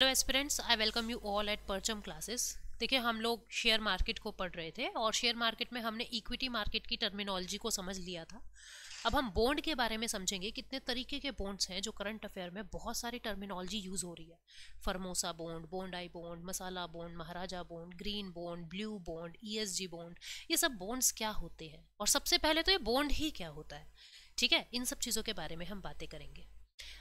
hello aspirants I welcome you all at Parcham classes देखिए हम लोग शेयर मार्केट को पढ़ रहे थे और शेयर मार्केट में हमने इक्विटी मार्केट की टर्मिनोलॉजी को समझ लिया था अब हम बॉन्ड के बारे में समझेंगे कितने तरीके के बॉन्ड्स हैं जो करंट अफेयर में बहुत सारी टर्मिनोलॉजी यूज़ हो रही है Formosa bond bond I bond masala bond Maharaja bond green bond blue bond G bond ये सब बॉन्ड्स क्या होते हैं और सबसे पहले तो ये बॉन्ड ही क्या होता है ठीक है इन सब चीज़ों के बारे में हम बातें करेंगे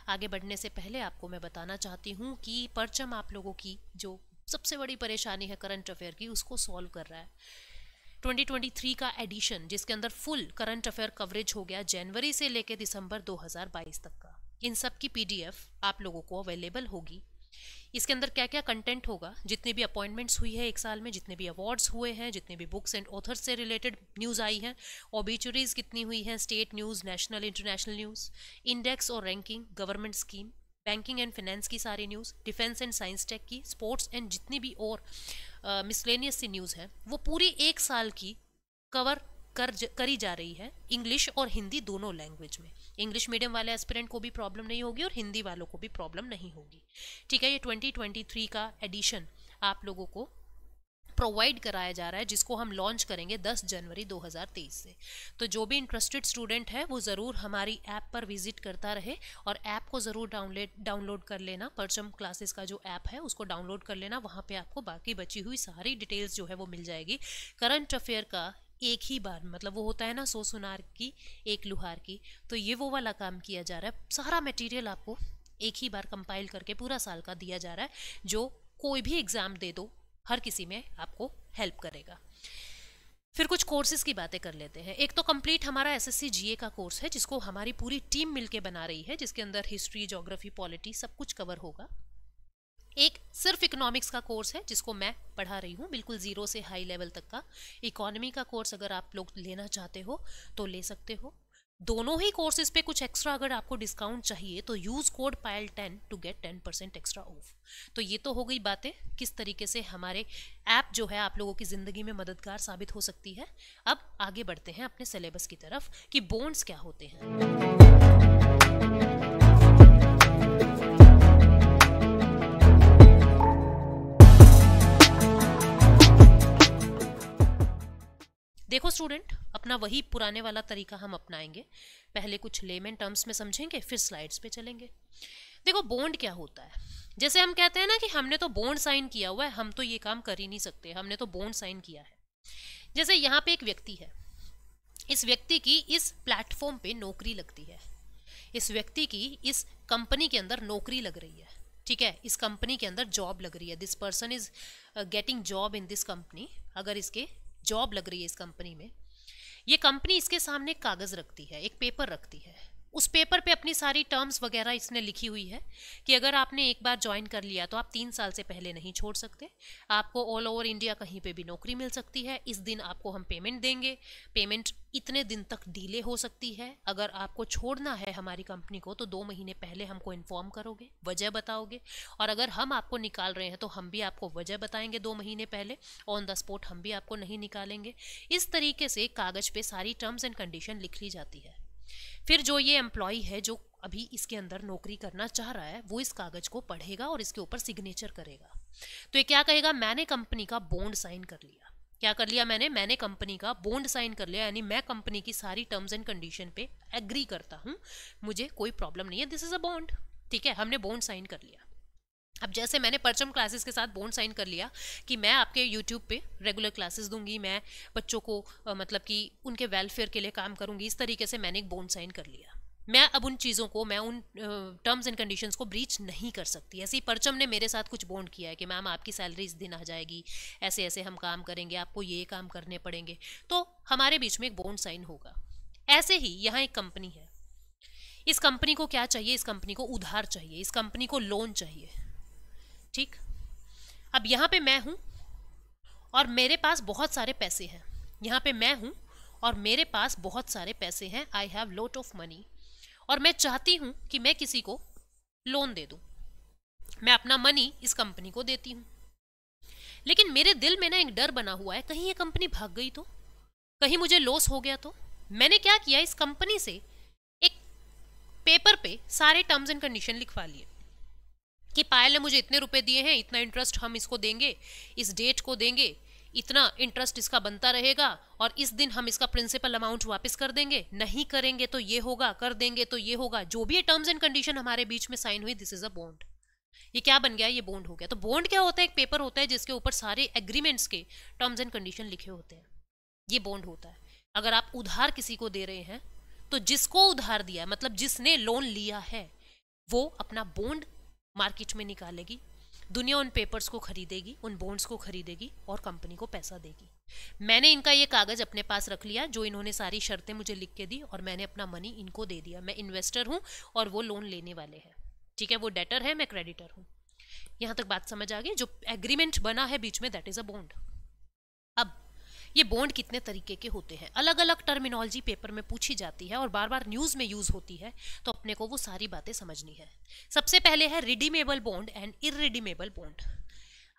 आगे बढ़ने से पहले आपको मैं बताना चाहती हूँ कि परचम आप लोगों की जो सबसे बड़ी परेशानी है करंट अफेयर की उसको सॉल्व कर रहा है 2023 का एडिशन जिसके अंदर फुल करंट अफेयर कवरेज हो गया जनवरी से लेकर दिसंबर 2022 तक का इन सब की पीडीएफ आप लोगों को अवेलेबल होगी इसके अंदर क्या क्या कंटेंट होगा जितने भी अपॉइंटमेंट्स हुई है एक साल में जितने भी अवार्ड्स हुए हैं जितने भी बुक्स एंड ऑथर्स से रिलेटेड न्यूज़ आई हैं ऑबिचुरीज कितनी हुई हैं state news national international news index और ranking government scheme banking and finance की सारी news defence and science tech की स्पोर्ट्स एंड जितनी भी और मिसलेनियस uh, सी न्यूज़ है वो पूरी एक साल की कवर कर करी जा रही है इंग्लिश और हिंदी दोनों लैंग्वेज में इंग्लिश मीडियम वाले एस्पिरेंट को भी प्रॉब्लम नहीं होगी और हिंदी वालों को भी प्रॉब्लम नहीं होगी ठीक है ये 2023 का एडिशन आप लोगों को प्रोवाइड कराया जा रहा है जिसको हम लॉन्च करेंगे 10 जनवरी 2023 से तो जो भी इंटरेस्टेड स्टूडेंट है वो ज़रूर हमारी ऐप पर विजिट करता रहे और ऐप को ज़रूर डाउनलेट डाउनलोड कर लेना परचम क्लासेस का जो ऐप है उसको डाउनलोड कर लेना वहाँ पे आपको बाकी बची हुई सारी डिटेल्स जो है वो मिल जाएगी करंट अफेयर का एक ही बार मतलब वो होता है ना सो सुनार की एक लुहार की तो ये वो वाला काम किया जा रहा है सारा मटेरियल आपको एक ही बार कंपाइल करके पूरा साल का दिया जा रहा है जो कोई भी एग्ज़ाम दे दो हर किसी में आपको हेल्प करेगा फिर कुछ कोर्सेज की बातें कर लेते हैं एक तो कंप्लीट हमारा एसएससी जीए का कोर्स है जिसको हमारी पूरी टीम मिलके बना रही है जिसके अंदर हिस्ट्री जोग्राफी पॉलिटी सब कुछ कवर होगा एक सिर्फ इकोनॉमिक्स का कोर्स है जिसको मैं पढ़ा रही हूँ बिल्कुल ज़ीरो से हाई लेवल तक का इकोनॉमी का कोर्स अगर आप लोग लेना चाहते हो तो ले सकते हो दोनों ही कोर्सेज पे कुछ एक्स्ट्रा अगर आपको डिस्काउंट चाहिए तो use code Payal ten to get ten percent extra off तो ये तो हो गई बातें किस तरीके से हमारे ऐप जो है आप लोगों की ज़िंदगी में मददगार साबित हो सकती है अब आगे बढ़ते हैं अपने सिलेबस की तरफ कि बोन्ड्स क्या होते हैं देखो स्टूडेंट अपना वही पुराने वाला तरीका हम अपनाएंगे पहले कुछ लेमेन टर्म्स में समझेंगे फिर स्लाइड्स पे चलेंगे देखो बोंड क्या होता है जैसे हम कहते हैं ना कि हमने तो बोंड साइन किया हुआ है हम तो ये काम कर ही नहीं सकते हमने तो बोंड साइन किया है जैसे यहाँ पे एक व्यक्ति है इस व्यक्ति की इस प्लेटफॉर्म पे नौकरी लगती है इस व्यक्ति की इस कंपनी के अंदर नौकरी लग रही है ठीक है इस कंपनी के अंदर जॉब लग रही है this person is getting job in this company अगर इसके जॉब लग रही है इस कंपनी में ये कंपनी इसके सामने कागज़ रखती है एक पेपर रखती है उस पेपर पे अपनी सारी टर्म्स वगैरह इसने लिखी हुई है कि अगर आपने एक बार ज्वाइन कर लिया तो आप तीन साल से पहले नहीं छोड़ सकते आपको ऑल ओवर इंडिया कहीं पे भी नौकरी मिल सकती है इस दिन आपको हम पेमेंट देंगे पेमेंट इतने दिन तक डीले हो सकती है अगर आपको छोड़ना है हमारी कंपनी को तो दो महीने पहले हमको इन्फॉर्म करोगे वजह बताओगे और अगर हम आपको निकाल रहे हैं तो हम भी आपको वजह बताएंगे दो महीने पहले ऑन द स्पॉट हम भी आपको नहीं निकालेंगे इस तरीके से कागज़ पे सारी टर्म्स एंड कंडीशन लिख ली जाती है फिर जो ये एम्प्लॉय है जो अभी इसके अंदर नौकरी करना चाह रहा है वो इस कागज को पढ़ेगा और इसके ऊपर सिग्नेचर करेगा तो ये क्या कहेगा मैंने कंपनी का बॉन्ड साइन कर लिया क्या कर लिया मैंने मैंने कंपनी का बॉन्ड साइन कर लिया यानी मैं कंपनी की सारी टर्म्स एंड कंडीशन पे एग्री करता हूँ मुझे कोई प्रॉब्लम नहीं है दिस इज़ अ बॉन्ड ठीक है हमने बॉन्ड साइन कर लिया अब जैसे मैंने परचम क्लासेस के साथ बोन साइन कर लिया कि मैं आपके यूट्यूब पे रेगुलर क्लासेस दूंगी मैं बच्चों को आ, मतलब कि उनके वेलफेयर के लिए काम करूंगी इस तरीके से मैंने एक बोन साइन कर लिया मैं अब उन चीज़ों को मैं उन टर्म्स एंड कंडीशंस को ब्रीच नहीं कर सकती ऐसे ही परचम ने मेरे साथ कुछ बोन्ड किया है कि मैम आपकी सैलरी इस दिन आ जाएगी ऐसे ऐसे हम काम करेंगे आपको ये काम करने पड़ेंगे तो हमारे बीच में एक बोंड साइन होगा ऐसे ही यहाँ एक कंपनी है इस कंपनी को क्या चाहिए इस कंपनी को उधार चाहिए इस कंपनी को लोन चाहिए ठीक अब यहाँ पे मैं हूँ और मेरे पास बहुत सारे पैसे हैं यहाँ पे मैं हूँ और मेरे पास बहुत सारे पैसे हैं I have lot of money और मैं चाहती हूँ कि मैं किसी को लोन दे दूँ मैं अपना मनी इस कंपनी को देती हूँ लेकिन मेरे दिल में ना एक डर बना हुआ है कहीं ये कंपनी भाग गई तो कहीं मुझे लॉस हो गया तो मैंने क्या किया इस कंपनी से एक पेपर पे सारे टर्म्स एंड कंडीशन लिखवा लिए कि पायल ने मुझे इतने रुपए दिए हैं इतना इंटरेस्ट हम इसको देंगे इस डेट को देंगे इतना इंटरेस्ट इसका बनता रहेगा और इस दिन हम इसका प्रिंसिपल अमाउंट वापस कर देंगे नहीं करेंगे तो ये होगा कर देंगे तो ये होगा जो भी टर्म्स एंड कंडीशन हमारे बीच में साइन हुई दिस इज अ बॉन्ड ये क्या बन गया ये बॉन्ड हो गया तो बॉन्ड क्या होता है एक पेपर होता है जिसके ऊपर सारे एग्रीमेंट्स के टर्म्स एंड कंडीशन लिखे होते हैं ये बॉन्ड होता है अगर आप उधार किसी को दे रहे हैं तो जिसको उधार दिया मतलब जिसने लोन लिया है वो अपना बॉन्ड मार्केट में निकालेगी दुनिया उन पेपर्स को खरीदेगी उन बॉन्ड्स को खरीदेगी और कंपनी को पैसा देगी मैंने इनका ये कागज़ अपने पास रख लिया जो इन्होंने सारी शर्तें मुझे लिख के दी और मैंने अपना मनी इनको दे दिया मैं इन्वेस्टर हूँ और वो लोन लेने वाले हैं ठीक है वो डेटर है मैं क्रेडिटर हूँ यहाँ तक बात समझ आ गई जो एग्रीमेंट बना है बीच में दैट इज़ अ बॉन्ड ये बॉन्ड कितने तरीके के होते हैं अलग अलग टर्मिनोलॉजी पेपर में पूछी जाती है और बार बार न्यूज़ में यूज़ होती है तो अपने को वो सारी बातें समझनी है सबसे पहले है redeemable bond and irredeemable bond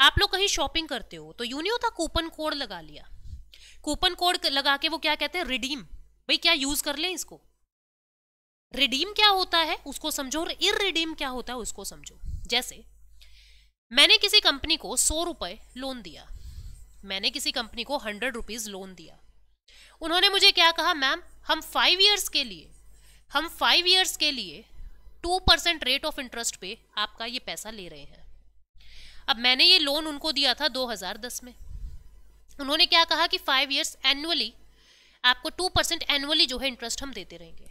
आप लोग कहीं शॉपिंग करते हो तो यूनियो था कूपन कोड लगा लिया कूपन कोड लगा के वो क्या कहते हैं रिडीम भाई क्या यूज़ कर लें इसको रिडीम क्या होता है उसको समझो और इरिडीम क्या होता है उसको समझो जैसे मैंने किसी कंपनी को सौ रुपये लोन दिया मैंने किसी कंपनी को हंड्रेड रुपीज़ लोन दिया उन्होंने मुझे क्या कहा मैम हम फाइव ईयर्स के लिए हम फाइव ईयर्स के लिए two percent rate of interest पे आपका ये पैसा ले रहे हैं अब मैंने ये लोन उनको दिया था 2010 में उन्होंने क्या कहा कि फाइव ईयर्स एनुअली आपको टू परसेंट एनुअली जो है इंटरेस्ट हम देते रहेंगे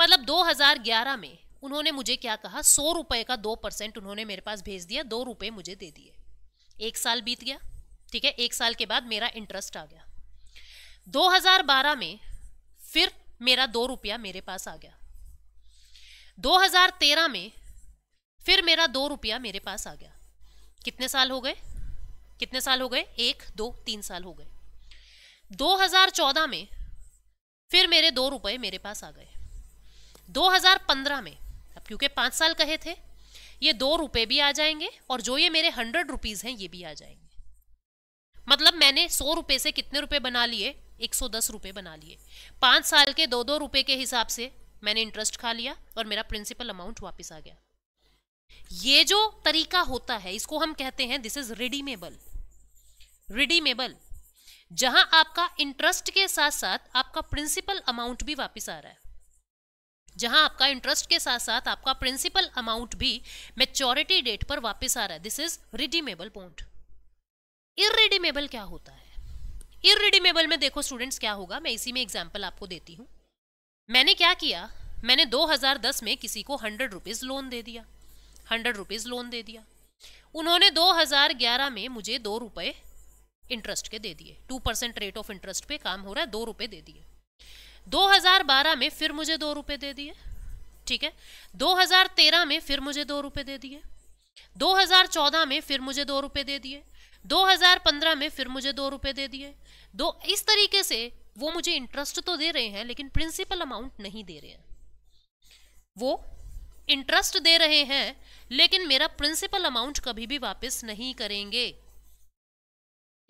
मतलब 2011 में उन्होंने मुझे क्या कहा सौ रुपये का दो परसेंट उन्होंने मेरे पास भेज दिया दो रुपये मुझे दे दिए एक साल बीत गया ठीक है एक साल के बाद मेरा इंटरेस्ट आ गया 2012 में फिर मेरा दो रुपया मेरे पास आ गया 2013 में फिर मेरा दो रुपया मेरे पास आ गया कितने साल हो गए कितने साल हो गए एक दो तीन साल हो गए 2014 में फिर मेरे दो रुपये मेरे पास आ गए 2015 में अब क्योंकि पाँच साल कहे थे ये दो रुपये भी आ जाएंगे और जो ये मेरे हंड्रेड रुपीज़ हैं ये भी आ जाएंगे मतलब मैंने सौ रुपए से कितने रुपए बना लिए एक सौ दस रुपये बना लिए पाँच साल के दो दो रुपए के हिसाब से मैंने इंटरेस्ट खा लिया और मेरा प्रिंसिपल अमाउंट वापस आ गया ये जो तरीका होता है इसको हम कहते हैं दिस इज रिडीमेबल रिडीमेबल जहां आपका इंटरेस्ट के साथ साथ आपका प्रिंसिपल अमाउंट भी वापस आ रहा है जहां आपका इंटरेस्ट के साथ साथ आपका प्रिंसिपल अमाउंट भी मेच्योरिटी डेट पर वापस आ रहा है this is redeemable point irredeemable क्या होता है इरिडिमेबल में देखो स्टूडेंट्स क्या होगा मैं इसी में एग्जाम्पल आपको देती हूँ मैंने क्या किया मैंने 2010 में किसी को हंड्रेड रुपीज़ लोन दे दिया हंड्रेड रुपीज़ लोन दे दिया उन्होंने 2011 में मुझे दो रुपये इंटरेस्ट के दे दिए two percent rate of interest पे काम हो रहा है दो रुपये दे दिए 2012 में फिर मुझे दो रुपये दे दिए ठीक है 2013 में फिर मुझे दो रुपये दे दिए 2014 में फिर मुझे दो रुपये दे दिए 2015 में फिर मुझे दो रुपए दे दिए दो इस तरीके से वो मुझे इंटरेस्ट तो दे रहे हैं लेकिन प्रिंसिपल अमाउंट नहीं दे रहे हैं वो इंटरेस्ट दे रहे हैं लेकिन मेरा प्रिंसिपल अमाउंट कभी भी वापस नहीं करेंगे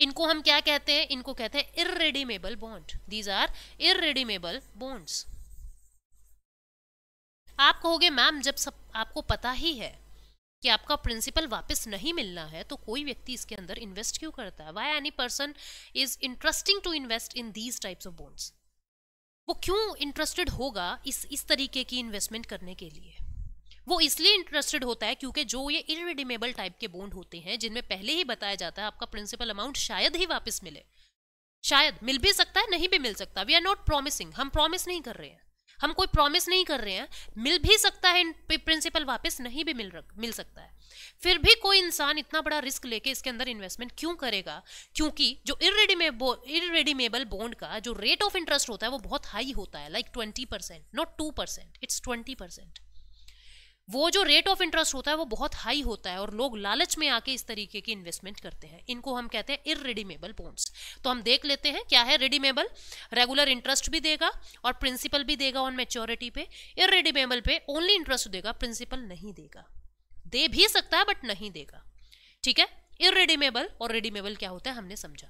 इनको हम क्या कहते हैं इनको कहते हैं irredeemable bond these are irredeemable bonds आप कहोगे मैम जब सब आपको पता ही है कि आपका प्रिंसिपल वापस नहीं मिलना है तो कोई व्यक्ति इसके अंदर इन्वेस्ट क्यों करता है why any person is interesting to invest in these types of bonds वो क्यों इंटरेस्टेड होगा इस इस तरीके की इन्वेस्टमेंट करने के लिए वो इसलिए इंटरेस्टेड होता है क्योंकि जो ये इनरिडीमेबल टाइप के बॉन्ड होते हैं जिनमें पहले ही बताया जाता है आपका प्रिंसिपल अमाउंट शायद ही वापस मिले शायद मिल भी सकता है नहीं भी मिल सकता वी आर नॉट प्रॉमिसिंग हम प्रॉमिस नहीं कर रहे हैं हम कोई प्रॉमिस नहीं कर रहे हैं मिल भी सकता है प्रिंसिपल वापस नहीं भी मिल रख मिल सकता है फिर भी कोई इंसान इतना बड़ा रिस्क लेके इसके अंदर इन्वेस्टमेंट क्यों करेगा क्योंकि जो इरेडिमेबल इरेडिमेबल बॉन्ड का जो रेट ऑफ इंटरेस्ट होता है वो बहुत हाई होता है like twenty percent not two percent it's twenty percent वो जो रेट ऑफ इंटरेस्ट होता है वो बहुत हाई होता है और लोग लालच में आके इस तरीके की इन्वेस्टमेंट करते हैं इनको हम कहते हैं इरेडीमेबल बॉन्ड्स तो हम देख लेते हैं क्या है रेडीमेबल रेगुलर इंटरेस्ट भी देगा और प्रिंसिपल भी देगा ऑन मेच्योरिटी पे इरेडीमेबल पे ओनली इंटरेस्ट देगा प्रिंसिपल नहीं देगा दे भी सकता है बट नहीं देगा ठीक है इरेडीमेबल और रेडीमेबल क्या होता है हमने समझा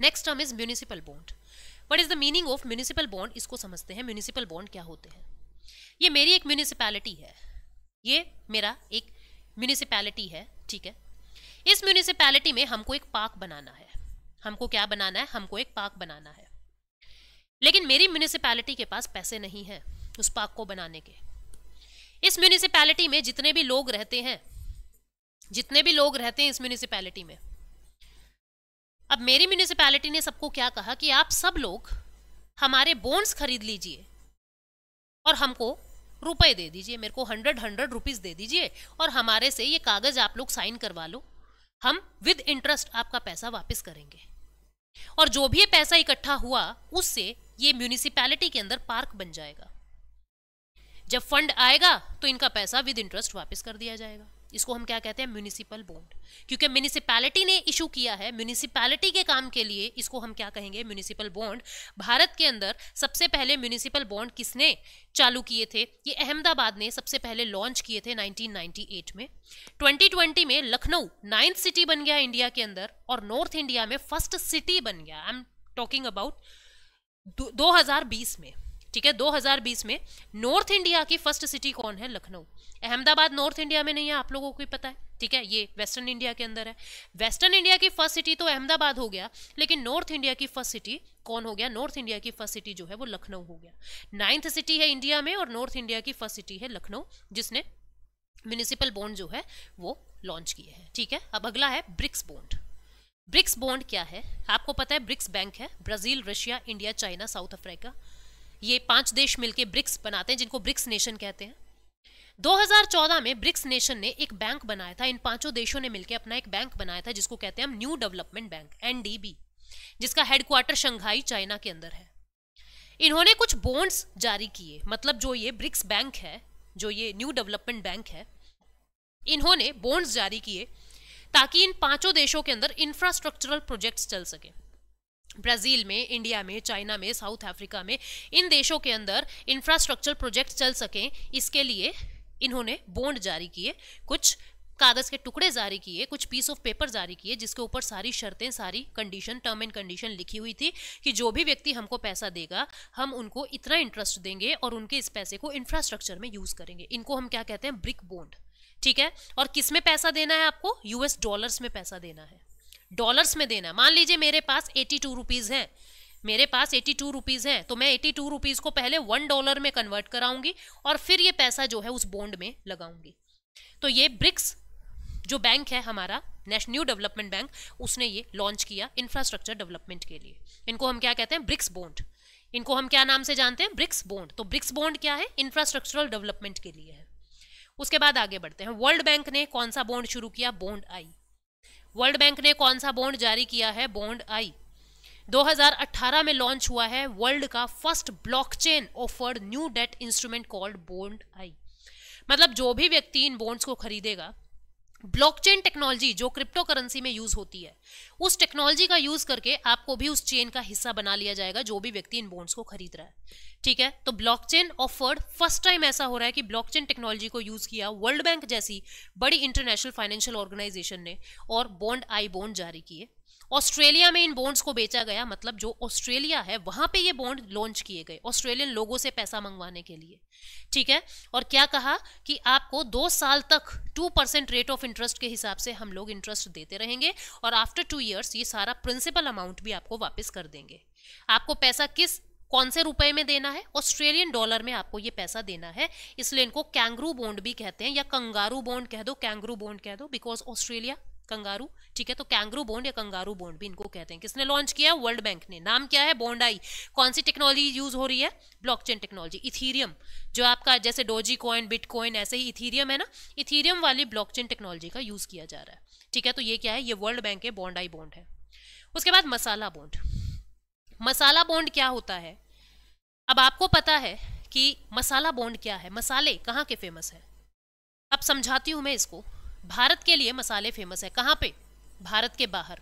next term is municipal bond what is the meaning of municipal bond इसको समझते हैं म्यूनिसिपल बॉन्ड क्या होते हैं ये मेरी एक म्यूनिसिपैलिटी है ये मेरा एक म्यूनिसिपैलिटी है ठीक है इस म्यूनिसिपैलिटी में हमको एक पार्क बनाना है हमको क्या बनाना है हमको एक पार्क बनाना है लेकिन मेरी म्यूनिसिपैलिटी के पास पैसे नहीं हैं उस पार्क को बनाने के इस म्यूनिसिपैलिटी में जितने भी लोग रहते हैं जितने भी लोग रहते हैं इस म्यूनिसिपैलिटी में अब मेरी म्यूनिसिपैलिटी ने सबको क्या कहा कि आप सब लोग हमारे बोन्स खरीद लीजिए और हमको रुपए दे दीजिए मेरे को हंड्रेड हंड्रेड रुपीज़ दे दीजिए और हमारे से ये कागज़ आप लोग साइन करवा लो हम विद इंटरेस्ट आपका पैसा वापस करेंगे और जो भी ये पैसा इकट्ठा हुआ उससे ये म्यूनिसिपैलिटी के अंदर पार्क बन जाएगा जब फंड आएगा तो इनका पैसा विद इंटरेस्ट वापस कर दिया जाएगा इसको हम क्या कहते हैं म्यूनिसिपल बॉन्ड क्योंकि म्यूनिसिपैलिटी ने इशू किया है म्यूनिसिपैलिटी के काम के लिए इसको हम क्या कहेंगे म्यूनिसिपल बॉन्ड भारत के अंदर सबसे पहले म्यूनिसिपल बॉन्ड किसने चालू किए थे ये अहमदाबाद ने सबसे पहले लॉन्च किए थे 1998 में 2020 में लखनऊ नाइन्थ सिटी बन गया इंडिया के अंदर और नॉर्थ इंडिया में फर्स्ट सिटी बन गया आई एम टॉकिंग अबाउट दो में ठीक है 2020 में नॉर्थ इंडिया की फर्स्ट सिटी कौन है लखनऊ अहमदाबाद नॉर्थ इंडिया में नहीं है आप लोगों को पता है ठीक है ये वेस्टर्न इंडिया के अंदर है वेस्टर्न इंडिया की फर्स्ट सिटी तो अहमदाबाद हो गया लेकिन नॉर्थ इंडिया की फर्स्ट सिटी कौन हो गया नॉर्थ इंडिया की फर्स्ट सिटी जो है वो लखनऊ हो गया नाइन्थ सिटी है इंडिया में और नॉर्थ इंडिया की फर्स्ट सिटी है लखनऊ जिसने म्यूनिसिपल बॉन्ड जो है वो लॉन्च किए हैं ठीक है अब अगला है ब्रिक्स बॉन्ड ब्रिक्स बॉन्ड क्या है आपको पता है ब्रिक्स बैंक है Brazil Russia India China South Africa ये पांच देश मिलकर ब्रिक्स बनाते हैं जिनको ब्रिक्स नेशन कहते हैं 2014 में ब्रिक्स नेशन ने एक बैंक बनाया था इन पांचों देशों ने मिलकर अपना एक बैंक बनाया था जिसको कहते हैं हम न्यू डेवलपमेंट बैंक एनडीबी जिसका हेडक्वार्टर शंघाई चाइना के अंदर है इन्होंने कुछ बॉन्ड्स जारी किए मतलब जो ये ब्रिक्स बैंक है जो ये न्यू डेवलपमेंट बैंक है इन्होंने बॉन्ड्स जारी किए ताकि इन पांचों देशों के अंदर इंफ्रास्ट्रक्चरल प्रोजेक्ट्स चल सकें ब्राज़ील में इंडिया में चाइना में साउथ अफ्रीका में इन देशों के अंदर इंफ्रास्ट्रक्चर प्रोजेक्ट चल सकें इसके लिए इन्होंने बॉन्ड जारी किए कुछ कागज़ के टुकड़े जारी किए कुछ पीस ऑफ पेपर जारी किए जिसके ऊपर सारी शर्तें सारी कंडीशन टर्म एंड कंडीशन लिखी हुई थी कि जो भी व्यक्ति हमको पैसा देगा हम उनको इतना इंटरेस्ट देंगे और उनके इस पैसे को इंफ्रास्ट्रक्चर में यूज़ करेंगे इनको हम क्या कहते हैं ब्रिक बोंड ठीक है और किस में पैसा देना है आपको यूएस डॉलर्स में पैसा देना है डॉलर्स में देना मान लीजिए मेरे पास एटी टू रुपीज़ हैं मेरे पास एटी टू रुपीज़ हैं तो मैं एटी टू रुपीज़ को पहले वन डॉलर में कन्वर्ट कराऊंगी और फिर ये पैसा जो है उस बॉन्ड में लगाऊंगी तो ये ब्रिक्स जो बैंक है हमारा नेशनल न्यू डेवलपमेंट बैंक उसने ये लॉन्च किया इंफ्रास्ट्रक्चर डेवलपमेंट के लिए इनको हम क्या कहते हैं ब्रिक्स बॉन्ड इनको हम क्या नाम से जानते हैं ब्रिक्स बॉन्ड तो ब्रिक्स बॉन्ड क्या है इंफ्रास्ट्रक्चरल डेवलपमेंट के लिए है उसके बाद आगे बढ़ते हैं वर्ल्ड बैंक ने कौन सा बॉन्ड शुरू किया बॉन्ड आई वर्ल्ड बैंक ने कौन सा बॉन्ड जारी किया है बॉन्ड आई 2018 में लॉन्च हुआ है वर्ल्ड का first blockchain offered new debt instrument called bond I मतलब जो भी व्यक्ति इन बॉन्ड्स को खरीदेगा ब्लॉकचेन टेक्नोलॉजी जो क्रिप्टो करेंसी में यूज होती है उस टेक्नोलॉजी का यूज करके आपको भी उस चेन का हिस्सा बना लिया जाएगा जो भी व्यक्ति इन बॉन्ड्स को खरीद रहा है ठीक है तो ब्लॉकचेन ऑफर्ड फर्स्ट टाइम ऐसा हो रहा है कि ब्लॉकचेन टेक्नोलॉजी को यूज किया वर्ल्ड बैंक जैसी बड़ी इंटरनेशनल फाइनेंशियल ऑर्गेनाइजेशन ने और बॉन्ड आई बॉन्ड जारी किए ऑस्ट्रेलिया में इन बॉन्ड्स को बेचा गया मतलब जो ऑस्ट्रेलिया है वहां पे ये बॉन्ड लॉन्च किए गए ऑस्ट्रेलियन लोगों से पैसा मंगवाने के लिए ठीक है और क्या कहा कि आपको दो साल तक two percent rate of interest के हिसाब से हम लोग इंटरेस्ट देते रहेंगे और आफ्टर टू ईयर्स ये सारा प्रिंसिपल अमाउंट भी आपको वापस कर देंगे आपको पैसा किस कौन से रुपए में देना है ऑस्ट्रेलियन डॉलर में आपको ये पैसा देना है इसलिए इनको कैंगरू बॉन्ड भी कहते हैं या कंगारू बॉन्ड कह दो कैंगरू बॉन्ड कह दो बिकॉज ऑस्ट्रेलिया कंगारू ठीक है तो कैंगरू बॉन्ड या कंगारू बॉन्ड भी इनको कहते हैं किसने लॉन्च किया वर्ल्ड बैंक ने नाम क्या है बॉन्ड आई कौन सी टेक्नोलॉजी यूज हो रही है ब्लॉकचेन टेक्नोलॉजी इथीरियम जो आपका जैसे डोजी कॉइन बिटकॉइन ऐसे ही इथीरियम है ना इथीरियम वाली ब्लॉकचेन टेक्नोलॉजी का यूज किया जा रहा है ठीक है तो ये क्या है ये वर्ल्ड बैंक है बॉन्ड आई बॉन्ड है उसके बाद मसाला बॉन्ड मसाला बॉन्ड क्या होता है अब आपको पता है कि मसाला बॉन्ड क्या है मसाले कहाँ के फेमस है अब समझाती हूँ मैं इसको भारत के लिए मसाले फेमस है कहाँ पे भारत के बाहर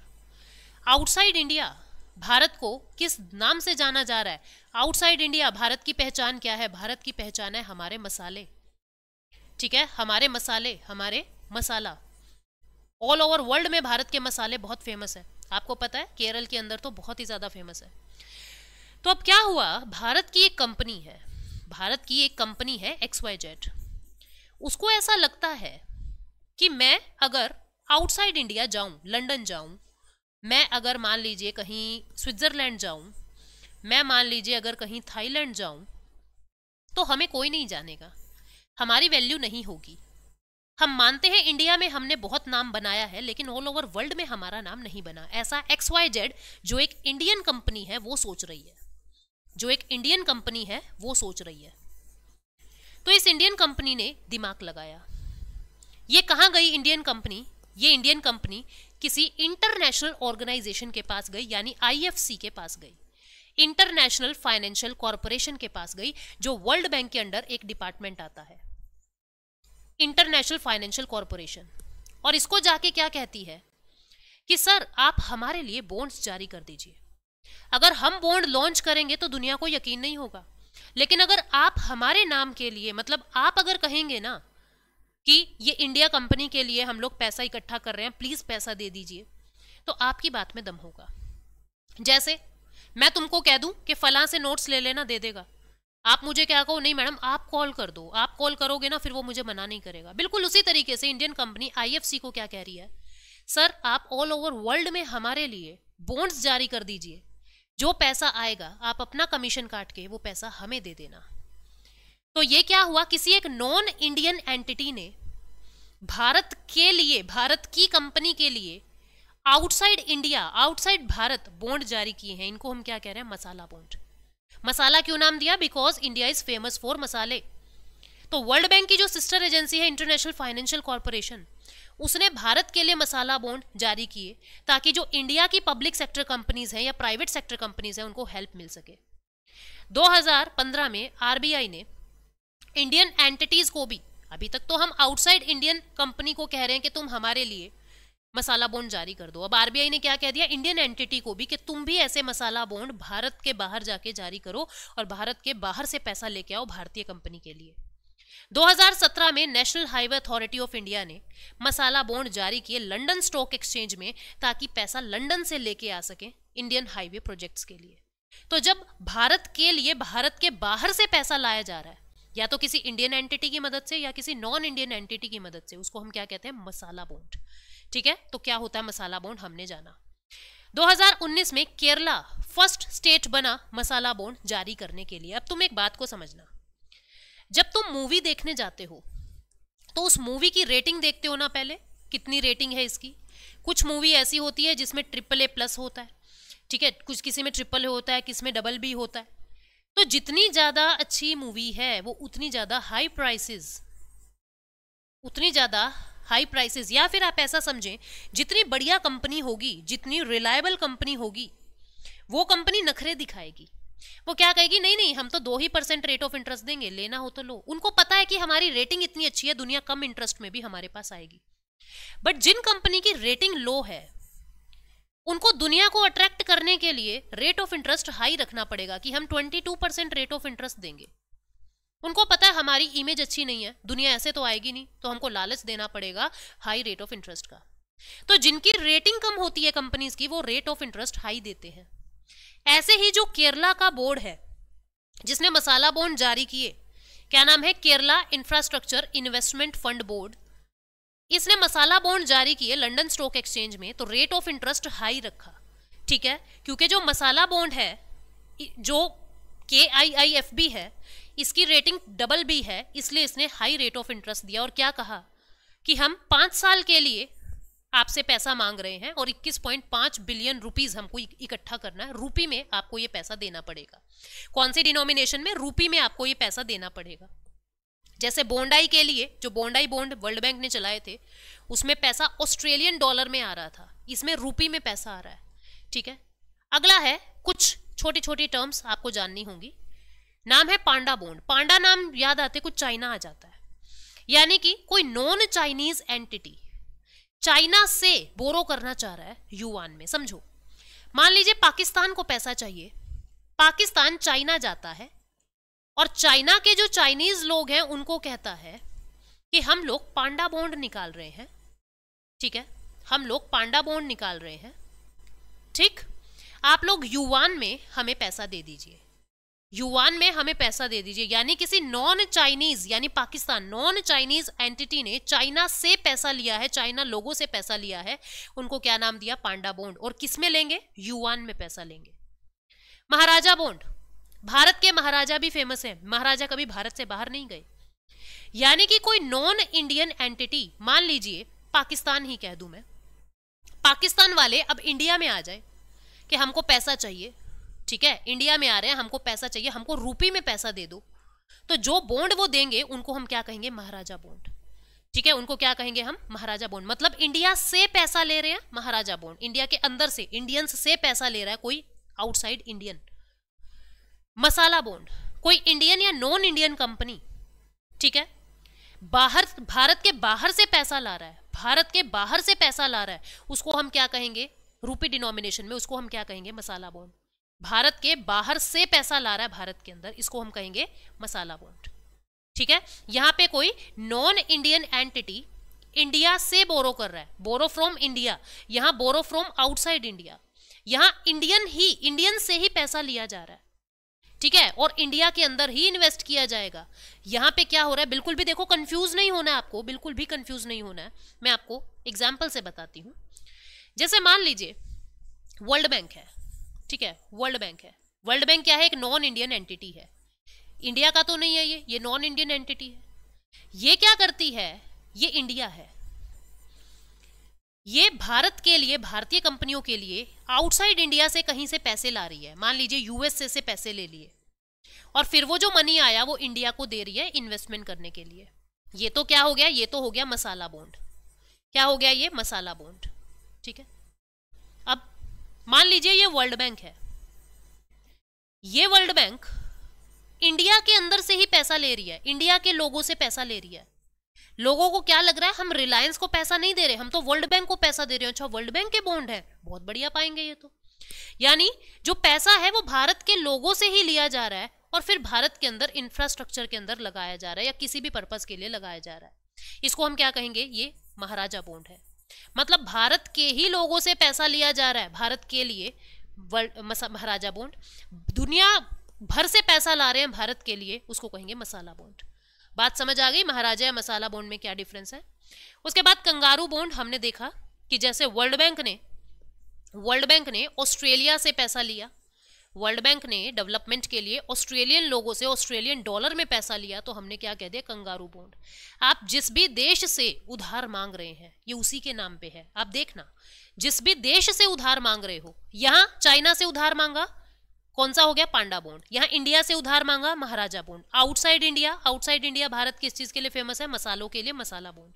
आउटसाइड इंडिया भारत को किस नाम से जाना जा रहा है आउटसाइड इंडिया भारत की पहचान क्या है भारत की पहचान है हमारे मसाले ठीक है हमारे मसाले हमारे मसाला ऑल ओवर वर्ल्ड में भारत के मसाले बहुत फेमस है आपको पता है केरल के अंदर तो बहुत ही ज़्यादा फेमस है तो अब क्या हुआ भारत की एक कंपनी है भारत की एक कंपनी है एक्स वाई जेड उसको ऐसा लगता है कि मैं अगर आउटसाइड इंडिया जाऊं लंदन जाऊं मैं अगर मान लीजिए कहीं स्विट्ज़रलैंड जाऊं मैं मान लीजिए अगर कहीं थाईलैंड जाऊं तो हमें कोई नहीं जानेगा हमारी वैल्यू नहीं होगी हम मानते हैं इंडिया में हमने बहुत नाम बनाया है लेकिन ऑल ओवर वर्ल्ड में हमारा नाम नहीं बना ऐसा एक्स वाई जेड जो एक इंडियन कंपनी है वो सोच रही है जो एक इंडियन कंपनी है वो सोच रही है तो इस इंडियन कंपनी ने दिमाग लगाया ये कहाँ गई इंडियन कंपनी ये इंडियन कंपनी किसी इंटरनेशनल ऑर्गेनाइजेशन के पास गई यानी आईएफसी के पास गई इंटरनेशनल फाइनेंशियल कॉरपोरेशन के पास गई जो वर्ल्ड बैंक के अंडर एक डिपार्टमेंट आता है इंटरनेशनल फाइनेंशियल कॉरपोरेशन और इसको जाके क्या कहती है कि सर आप हमारे लिए बॉन्ड्स जारी कर दीजिए अगर हम बॉन्ड लॉन्च करेंगे तो दुनिया को यकीन नहीं होगा लेकिन अगर आप हमारे नाम के लिए मतलब आप अगर कहेंगे ना कि ये इंडिया कंपनी के लिए हम लोग पैसा इकट्ठा कर रहे हैं प्लीज़ पैसा दे दीजिए तो आपकी बात में दम होगा जैसे मैं तुमको कह दूं कि फलां से नोट्स ले लेना दे देगा आप मुझे क्या कहो नहीं मैडम आप कॉल कर दो आप कॉल करोगे ना फिर वो मुझे मना नहीं करेगा बिल्कुल उसी तरीके से इंडियन कंपनी आईएफसी को क्या कह रही है सर आप ऑल ओवर वर्ल्ड में हमारे लिए बॉन्ड्स जारी कर दीजिए जो पैसा आएगा आप अपना कमीशन काट के वो पैसा हमें दे देना तो ये क्या हुआ किसी एक नॉन इंडियन एंटिटी ने भारत के लिए भारत की कंपनी के लिए outside India outside Bharat bond जारी किए हैं इनको हम क्या कह रहे हैं मसाला बॉन्ड मसाला क्यों नाम दिया because India is famous for मसाले तो वर्ल्ड बैंक की जो सिस्टर एजेंसी है इंटरनेशनल फाइनेंशियल कॉरपोरेशन उसने भारत के लिए मसाला बॉन्ड जारी किए ताकि जो इंडिया की पब्लिक सेक्टर कंपनीज हैं या प्राइवेट सेक्टर कंपनीज हैं उनको हेल्प मिल सके 2015 में आरबीआई ने इंडियन एंटिटीज को भी अभी तक तो हम आउटसाइड इंडियन कंपनी को कह रहे हैं कि तुम हमारे लिए मसाला बॉन्ड जारी कर दो अब आरबीआई ने क्या कह दिया इंडियन एंटिटी को भी कि तुम भी ऐसे मसाला बॉन्ड भारत के बाहर जाके जारी करो और भारत के बाहर से पैसा लेके आओ भारतीय कंपनी के लिए 2017 में National Highway Authority of India ने मसाला बॉन्ड जारी किए लंदन स्टॉक एक्सचेंज में ताकि पैसा लंदन से लेके आ सके इंडियन हाईवे प्रोजेक्ट्स के लिए तो जब भारत के लिए भारत के बाहर से पैसा लाया जा रहा है या तो किसी इंडियन एंटिटी की मदद से या किसी नॉन इंडियन एंटिटी की मदद से उसको हम क्या कहते हैं मसाला बोंड ठीक है तो क्या होता है मसाला बोंड हमने जाना 2019 में केरला फर्स्ट स्टेट बना मसाला बोंड जारी करने के लिए अब तुम एक बात को समझना जब तुम मूवी देखने जाते हो तो उस मूवी की रेटिंग देखते हो ना पहले कितनी रेटिंग है इसकी कुछ मूवी ऐसी होती है जिसमें ट्रिपल ए प्लस होता है ठीक है कुछ किसी में ट्रिपल ए होता है किस में डबल बी होता है तो जितनी ज़्यादा अच्छी मूवी है वो उतनी ज़्यादा हाई प्राइसेस उतनी ज़्यादा हाई प्राइसेस या फिर आप ऐसा समझें जितनी बढ़िया कंपनी होगी जितनी रिलायबल कंपनी होगी वो कंपनी नखरे दिखाएगी वो क्या कहेगी नहीं नहीं हम तो दो ही परसेंट रेट ऑफ इंटरेस्ट देंगे लेना हो तो लो उनको पता है कि हमारी रेटिंग इतनी अच्छी है दुनिया कम इंटरेस्ट में भी हमारे पास आएगी बट जिन कंपनी की रेटिंग लो है उनको दुनिया को अट्रैक्ट करने के लिए रेट ऑफ इंटरेस्ट हाई रखना पड़ेगा कि हम 22 परसेंट रेट ऑफ इंटरेस्ट देंगे उनको पता है हमारी इमेज अच्छी नहीं है दुनिया ऐसे तो आएगी नहीं तो हमको लालच देना पड़ेगा हाई रेट ऑफ इंटरेस्ट का तो जिनकी रेटिंग कम होती है कंपनीज की वो रेट ऑफ इंटरेस्ट हाई देते हैं ऐसे ही जो केरला का बोर्ड है जिसने मसाला बोन्ड जारी किए क्या नाम है Kerala infrastructure investment fund board इसने मसाला बॉन्ड जारी किए लंडन स्टॉक एक्सचेंज में तो रेट ऑफ इंटरेस्ट हाई रखा ठीक है क्योंकि जो मसाला बॉन्ड है जो के आई आई एफ बी है इसकी रेटिंग डबल बी है इसलिए इसने हाई रेट ऑफ इंटरेस्ट दिया और क्या कहा कि हम पाँच साल के लिए आपसे पैसा मांग रहे हैं और 21.5 बिलियन रुपीस हमको इकट्ठा करना है रूपी में आपको ये पैसा देना पड़ेगा कौन से डिनोमिनेशन में रूपी में आपको ये पैसा देना पड़ेगा जैसे बोंडाई के लिए जो बोंडाई बोंड वर्ल्ड बैंक ने चलाए थे उसमें पैसा ऑस्ट्रेलियन डॉलर में आ रहा था इसमें रूपी में पैसा आ रहा है ठीक है अगला है कुछ छोटी छोटी टर्म्स आपको जाननी होंगी नाम है पांडा बोंड पांडा नाम याद आते कुछ चाइना आ जाता है यानी कि कोई नॉन चाइनीज एंटिटी चाइना से बोरो करना चाह रहा है युवान में समझो मान लीजिए पाकिस्तान को पैसा चाहिए पाकिस्तान चाइना जाता है और चाइना के जो चाइनीज लोग हैं उनको कहता है कि हम लोग पांडा बॉन्ड निकाल रहे हैं ठीक है हम लोग पांडा बॉन्ड निकाल रहे हैं ठीक आप लोग युवान में हमें पैसा दे दीजिए युवान में हमें पैसा दे दीजिए यानी किसी नॉन चाइनीज यानी पाकिस्तान नॉन चाइनीज एंटिटी ने चाइना से पैसा लिया है चाइना लोगों से पैसा लिया है उनको क्या नाम दिया पांडा बॉन्ड और किस में लेंगे युवान में पैसा लेंगे महाराजा बॉन्ड भारत के महाराजा भी फेमस हैं महाराजा कभी भारत से बाहर नहीं गए यानी कि कोई नॉन इंडियन एंटिटी मान लीजिए पाकिस्तान ही कह दूं मैं पाकिस्तान वाले अब इंडिया में आ जाए कि हमको पैसा चाहिए ठीक है इंडिया में आ रहे हैं हमको पैसा चाहिए हमको रूपी में पैसा दे दो तो जो बॉन्ड वो देंगे उनको हम क्या कहेंगे महाराजा बॉन्ड ठीक है उनको क्या कहेंगे हम महाराजा बॉन्ड मतलब इंडिया से पैसा ले रहे हैं महाराजा बॉन्ड इंडिया के अंदर से इंडियंस से पैसा ले रहा है कोई आउटसाइड इंडियन मसाला बोंड कोई इंडियन या नॉन इंडियन कंपनी ठीक है बाहर भारत के बाहर से पैसा ला रहा है भारत के बाहर से पैसा ला रहा है उसको हम क्या कहेंगे रूपी डिनोमिनेशन में उसको हम क्या कहेंगे मसाला बोंड भारत के बाहर से पैसा ला रहा है भारत के अंदर इसको हम कहेंगे मसाला बोंड ठीक है यहां पे कोई नॉन इंडियन एंटिटी इंडिया से बोरो कर रहा है बोरो फ्रॉम इंडिया यहां बोरो फ्रॉम आउटसाइड इंडिया यहां इंडियन ही इंडियन से ही पैसा लिया जा रहा है ठीक है और इंडिया के अंदर ही इन्वेस्ट किया जाएगा यहां पे क्या हो रहा है बिल्कुल भी देखो कंफ्यूज नहीं होना है आपको बिल्कुल भी कंफ्यूज नहीं होना है मैं आपको एग्जाम्पल से बताती हूं जैसे मान लीजिए वर्ल्ड बैंक है ठीक है वर्ल्ड बैंक है वर्ल्ड बैंक क्या है एक नॉन इंडियन एंटिटी है इंडिया का तो नहीं है ये ये नॉन इंडियन एंटिटी है ये क्या करती है ये इंडिया है ये भारत के लिए भारतीय कंपनियों के लिए आउटसाइड इंडिया से कहीं से पैसे ला रही है मान लीजिए यूएसए से पैसे ले लिए और फिर वो जो मनी आया वो इंडिया को दे रही है इन्वेस्टमेंट करने के लिए ये तो क्या हो गया ये तो हो गया मसाला बॉन्ड क्या हो गया ये मसाला बॉन्ड ठीक है अब मान लीजिए ये वर्ल्ड बैंक है ये वर्ल्ड बैंक इंडिया के अंदर से ही पैसा ले रही है इंडिया के लोगों से पैसा ले रही है लोगों को क्या लग रहा है हम रिलायंस को पैसा नहीं दे रहे हम तो वर्ल्ड बैंक को पैसा दे रहे हैं अच्छा वर्ल्ड बैंक के बॉन्ड है बहुत बढ़िया पाएंगे ये तो यानी जो पैसा है वो भारत के लोगों से ही लिया जा रहा है और फिर भारत के अंदर इंफ्रास्ट्रक्चर के अंदर लगाया जा रहा है या किसी भी पर्पज के लिए लगाया जा रहा है इसको हम क्या कहेंगे ये महाराजा बॉन्ड है मतलब भारत के ही लोगों से पैसा लिया जा रहा है भारत के लिए महाराजा बॉन्ड दुनिया भर से पैसा ला रहे हैं भारत के लिए उसको कहेंगे मसाला बॉन्ड बात समझ आ गई महाराजा या मसाला बॉन्ड में क्या डिफरेंस है उसके बाद कंगारू बॉन्ड हमने देखा कि जैसे वर्ल्ड बैंक ने वर्ल्ड बैंक ने ऑस्ट्रेलिया से पैसा लिया वर्ल्ड बैंक ने डेवलपमेंट के लिए ऑस्ट्रेलियन लोगों से ऑस्ट्रेलियन डॉलर में पैसा लिया तो हमने क्या कह दिया कंगारू बॉन्ड आप जिस भी देश से उधार मांग रहे हैं ये उसी के नाम पे है आप देखना जिस भी देश से उधार मांग रहे हो यहाँ चाइना से उधार मांगा कौन सा हो गया पांडा बोंड यहाँ इंडिया से उधार मांगा Maharaja bond outside India outside India Bharat किस चीज के लिए फेमस है मसालों के लिए मसाला बोंड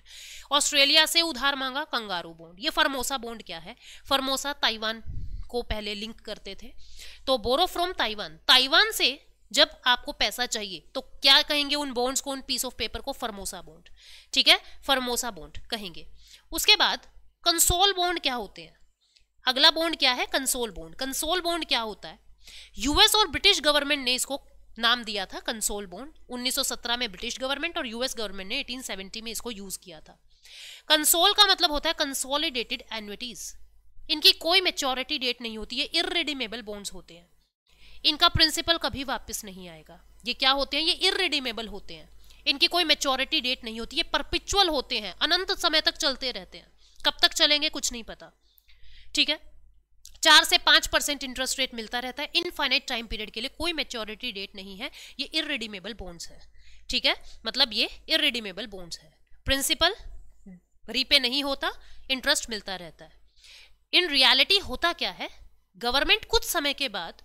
ऑस्ट्रेलिया से उधार मांगा कंगारू बोंड ये फर्मोसा बोंड क्या है फर्मोसा ताइवान को पहले लिंक करते थे तो बोरो फ्रॉम ताइवान ताइवान से जब आपको पैसा चाहिए तो क्या कहेंगे उन बोंड्स को उन पीस ऑफ पेपर को फर्मोसा बोंड ठीक है फर्मोसा बोंड कहेंगे उसके बाद कंसोल बोंड क्या होते हैं अगला बोंड क्या है कंसोल बोंड कंसोल बोंड क्या होता है यूएस और ब्रिटिश गवर्नमेंट ने इसको नाम दिया था कंसोल बॉन्ड 1917 में ब्रिटिश गवर्नमेंट और यूएस गवर्नमेंट ने 1870 में इसको यूज किया था कंसोल का मतलब होता है कंसोलिडेटेड एनविटीज इनकी कोई मेच्योरिटी डेट नहीं होती है इरेडिमेबल बॉन्ड्स होते हैं इनका प्रिंसिपल कभी वापस नहीं आएगा ये क्या होते हैं ये इरेडिमेबल होते हैं इनकी कोई मेच्योरिटी डेट नहीं होती ये परपिचुअल होते हैं अनंत समय तक चलते रहते हैं कब तक चलेंगे कुछ नहीं पता ठीक है चार से पाँच परसेंट इंटरेस्ट रेट मिलता रहता है इनफाइनाइट टाइम पीरियड के लिए कोई मेच्योरिटी डेट नहीं है ये रिडीमेबल बोन्स है ठीक है मतलब ये रिडीमेबल बोन्स है प्रिंसिपल रीपे नहीं होता इंटरेस्ट मिलता रहता है इन रियलिटी होता क्या है गवर्नमेंट कुछ समय के बाद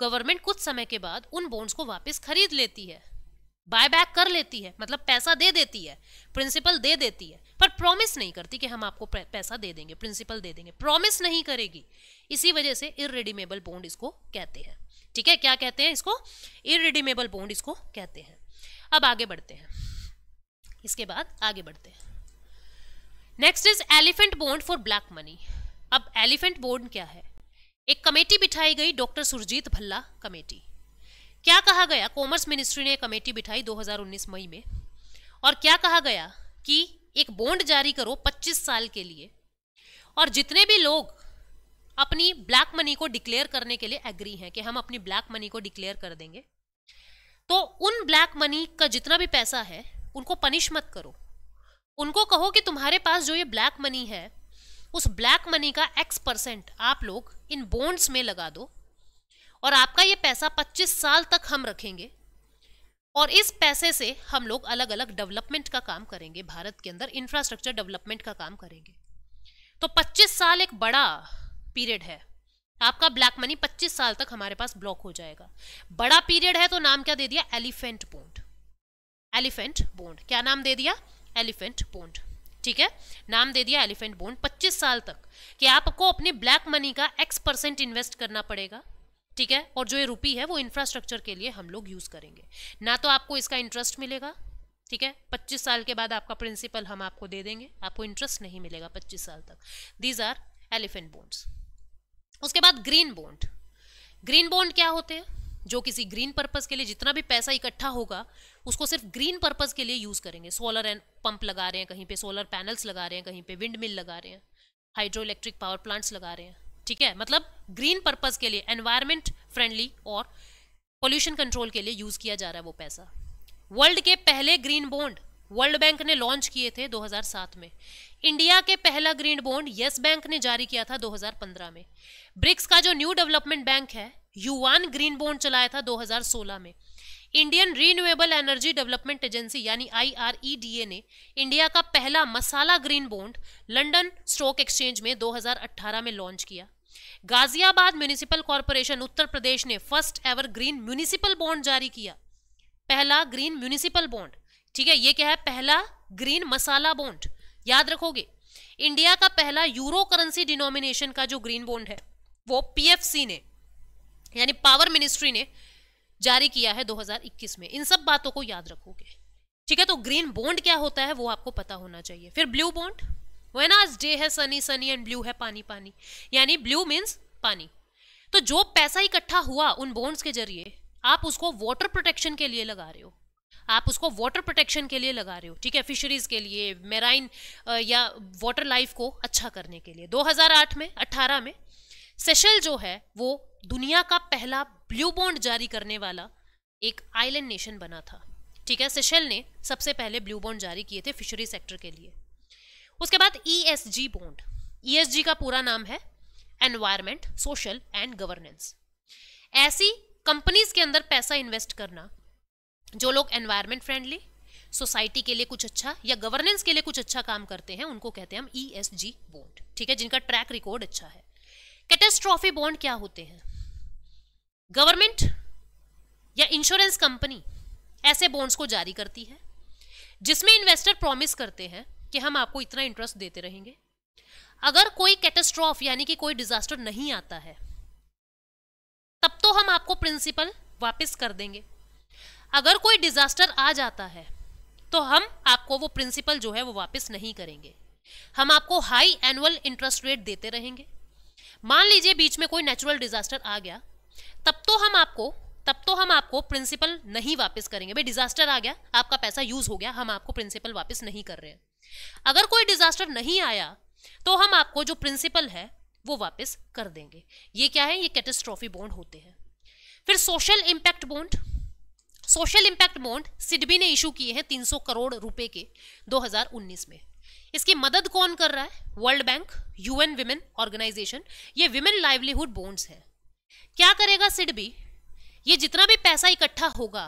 गवर्नमेंट कुछ समय के बाद उन बोन्स को वापस खरीद लेती है बायबैक कर लेती है मतलब पैसा दे देती है प्रिंसिपल दे देती है पर प्रॉमिस नहीं करती कि हम आपको पैसा दे देंगे प्रिंसिपल दे देंगे प्रॉमिस नहीं करेगी इसी वजह से इरेडिमेबल बॉन्ड इसको कहते हैं ठीक है क्या कहते हैं इसको इरेडिमेबल बॉन्ड इसको कहते हैं अब आगे बढ़ते हैं इसके बाद आगे बढ़ते हैं next is elephant bond for black money अब एलिफेंट बॉन्ड क्या है एक कमेटी बिठाई गई डॉक्टर सुरजीत भल्ला कमेटी क्या कहा गया कॉमर्स मिनिस्ट्री ने कमेटी बिठाई 2019 मई में और क्या कहा गया कि एक बॉन्ड जारी करो 25 साल के लिए और जितने भी लोग अपनी ब्लैक मनी को डिक्लेयर करने के लिए एग्री हैं कि हम अपनी ब्लैक मनी को डिक्लेयर कर देंगे तो उन ब्लैक मनी का जितना भी पैसा है उनको पनिश मत करो उनको कहो कि तुम्हारे पास जो ये ब्लैक मनी है उस ब्लैक मनी का एक्स परसेंट आप लोग इन बॉन्ड्स में लगा दो और आपका ये पैसा 25 साल तक हम रखेंगे और इस पैसे से हम लोग अलग अलग डेवलपमेंट का काम करेंगे भारत के अंदर इंफ्रास्ट्रक्चर डेवलपमेंट का काम करेंगे तो 25 साल एक बड़ा पीरियड है आपका ब्लैक मनी 25 साल तक हमारे पास ब्लॉक हो जाएगा बड़ा पीरियड है तो नाम क्या दे दिया एलिफेंट बोन्ड एलिफेंट बोन्ड क्या नाम दे दिया एलिफेंट बोन्ड ठीक है नाम दे दिया एलिफेंट बोन्ड 25 साल तक कि आपको अपनी ब्लैक मनी का एक्स परसेंट इन्वेस्ट करना पड़ेगा ठीक है और जो ये रुपी है वो इंफ्रास्ट्रक्चर के लिए हम लोग यूज़ करेंगे ना तो आपको इसका इंटरेस्ट मिलेगा ठीक है पच्चीस साल के बाद आपका प्रिंसिपल हम आपको दे देंगे आपको इंटरेस्ट नहीं मिलेगा पच्चीस साल तक दीज आर एलिफेंट बोन्ड्स उसके बाद ग्रीन बोन्ड ग्रीन बोन्ड क्या होते हैं जो किसी ग्रीन पर्पज़ के लिए जितना भी पैसा इकट्ठा होगा उसको सिर्फ ग्रीन पर्पज़ के लिए यूज़ करेंगे सोलर एंड पंप लगा रहे हैं कहीं पे सोलर पैनल्स लगा रहे हैं कहीं पे विंड मिल लगा रहे हैं हाइड्रो इलेक्ट्रिक पावर प्लांट्स लगा रहे हैं ठीक है मतलब ग्रीन पर्पज के लिए एनवायरमेंट फ्रेंडली और पोल्यूशन कंट्रोल के लिए यूज किया जा रहा है वो पैसा वर्ल्ड के पहले ग्रीन बॉन्ड वर्ल्ड बैंक ने लॉन्च किए थे 2007 में इंडिया के पहला ग्रीन बॉन्ड यस बैंक ने जारी किया था 2015 में ब्रिक्स का जो न्यू डेवलपमेंट बैंक है यूवान ग्रीन बॉन्ड चलाया था 2016 में Indian Renewable Energy Development Agency यानी आईआरईडीए e ने इंडिया का पहला masala green bond London Stock Exchange में 2018 में लॉन्च किया गाजियाबाद म्यूनिसिपल कॉरपोरेशन उत्तर प्रदेश ने first ever green municipal bond जारी किया पहला ग्रीन म्यूनिसिपल बॉन्ड ठीक है ये क्या है पहला ग्रीन मसाला बॉन्ड याद रखोगे इंडिया का पहला यूरो करेंसी डिनोमिनेशन का जो ग्रीन बॉन्ड है वो पीएफसी ने यानी पावर मिनिस्ट्री ने जारी किया है 2021 में इन सब बातों को याद रखोगे ठीक है तो ग्रीन बॉन्ड क्या होता है वो आपको पता होना चाहिए फिर ब्लू बॉन्ड वेन डे है सनी सनी एंड ब्लू है पानी पानी यानी ब्लू मीन्स पानी तो जो पैसा इकट्ठा हुआ उन बॉन्ड्स के जरिए आप उसको वाटर प्रोटेक्शन के लिए लगा रहे हो आप उसको वाटर प्रोटेक्शन के लिए लगा रहे हो ठीक है फिशरीज के लिए मेराइन या वाटर लाइफ को अच्छा करने के लिए 2008 में 18 में सेशल जो है वो दुनिया का पहला ब्लू बॉन्ड जारी करने वाला एक आइलैंड नेशन बना था ठीक है सिशेल ने सबसे पहले ब्लू बॉन्ड जारी किए थे फिशरी सेक्टर के लिए उसके बाद E e bond E e का पूरा नाम है एनवायरमेंट सोशल एंड गवर्नेंस ऐसी कंपनीज के अंदर पैसा इन्वेस्ट करना जो लोग एनवायरमेंट फ्रेंडली सोसाइटी के लिए कुछ अच्छा या गवर्नेंस के लिए कुछ अच्छा काम करते हैं उनको कहते हैं हम ई एस जी बॉन्ड ठीक है जिनका ट्रैक रिकॉर्ड अच्छा है कैटेस्ट्रॉफी बॉन्ड क्या होते हैं गवर्नमेंट या इंश्योरेंस कंपनी ऐसे बॉन्ड्स को जारी करती है जिसमें इन्वेस्टर प्रॉमिस करते हैं कि हम आपको इतना इंटरेस्ट देते रहेंगे अगर कोई कैटेस्ट्रॉफ यानी कि कोई डिजास्टर नहीं आता है तब तो हम आपको प्रिंसिपल वापस कर देंगे अगर कोई डिजास्टर आ जाता है तो हम आपको वो प्रिंसिपल जो है वो वापस नहीं करेंगे हम आपको हाई एनुअल इंटरेस्ट रेट देते रहेंगे मान लीजिए बीच में कोई नेचुरल डिजास्टर आ गया तब तो हम आपको तब तो हम आपको प्रिंसिपल नहीं वापस करेंगे भाई डिजास्टर आ गया आपका पैसा यूज हो गया हम आपको प्रिंसिपल वापस नहीं कर रहे हैं अगर कोई डिजास्टर नहीं आया तो हम आपको जो प्रिंसिपल है वो वापस कर देंगे ये क्या है ये कैटेस्ट्रॉफी बॉन्ड होते हैं फिर social impact bond social impact bond SIDBI ने इशू किए हैं 300 करोड़ रुपए के 2019 में इसकी मदद कौन कर रहा है World Bank UN Women organisation ये विमेन लाइवलीहुड बॉन्ड्स हैं क्या करेगा सिडबी ये जितना भी पैसा इकट्ठा होगा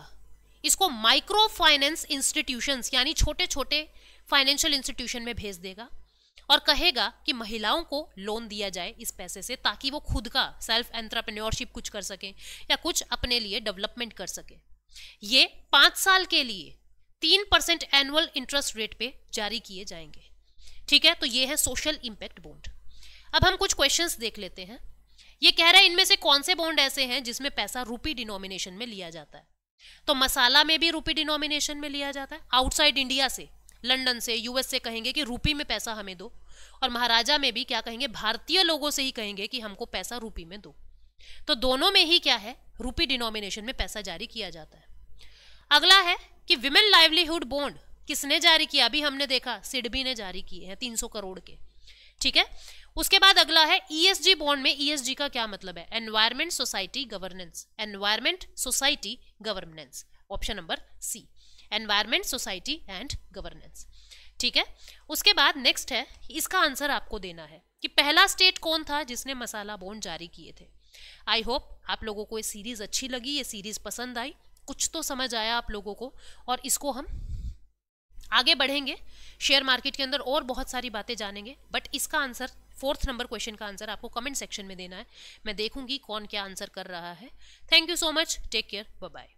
इसको माइक्रो फाइनेंस इंस्टीट्यूशंस यानी छोटे छोटे फाइनेंशियल इंस्टीट्यूशन में भेज देगा और कहेगा कि महिलाओं को लोन दिया जाए इस पैसे से ताकि वो खुद का सेल्फ एंट्रप्रेन्योरशिप कुछ कर सकें या कुछ अपने लिए डेवलपमेंट कर सकें ये पाँच साल के लिए तीन परसेंट एनुअल इंटरेस्ट रेट पे जारी किए जाएंगे ठीक है तो ये है सोशल इम्पैक्ट बोन्ड अब हम कुछ क्वेश्चंस देख लेते हैं ये कह रहा है इनमें से कौन से बॉन्ड ऐसे हैं जिसमें पैसा रूपी डिनोमिनेशन में लिया जाता है तो मसाला में भी रूपी डिनोमिनेशन में लिया जाता है आउटसाइड इंडिया से लंडन से यूएस से कहेंगे कि रूपी में पैसा हमें दो और महाराजा में भी क्या कहेंगे भारतीय लोगों से ही कहेंगे कि हमको पैसा रूपी में दो तो दोनों में ही क्या है रूपी डिनोमिनेशन में पैसा जारी किया जाता है अगला है कि विमेन लाइवलीहुड बॉन्ड किसने जारी किया अभी हमने देखा सिडबी ने जारी किए हैं 300 करोड़ के ठीक है उसके बाद अगला है ईएसजी e बॉन्ड में ईएसजी e का क्या मतलब है environment society governance environment society governance option number C environment society and governance ठीक है उसके बाद नेक्स्ट है इसका आंसर आपको देना है कि पहला स्टेट कौन था जिसने मसाला बॉन्ड जारी किए थे आई होप आप लोगों को ये सीरीज अच्छी लगी ये सीरीज पसंद आई कुछ तो समझ आया आप लोगों को और इसको हम आगे बढ़ेंगे शेयर मार्केट के अंदर और बहुत सारी बातें जानेंगे बट इसका आंसर फोर्थ नंबर क्वेश्चन का आंसर आपको कमेंट सेक्शन में देना है मैं देखूंगी कौन क्या आंसर कर रहा है thank you so much take care bye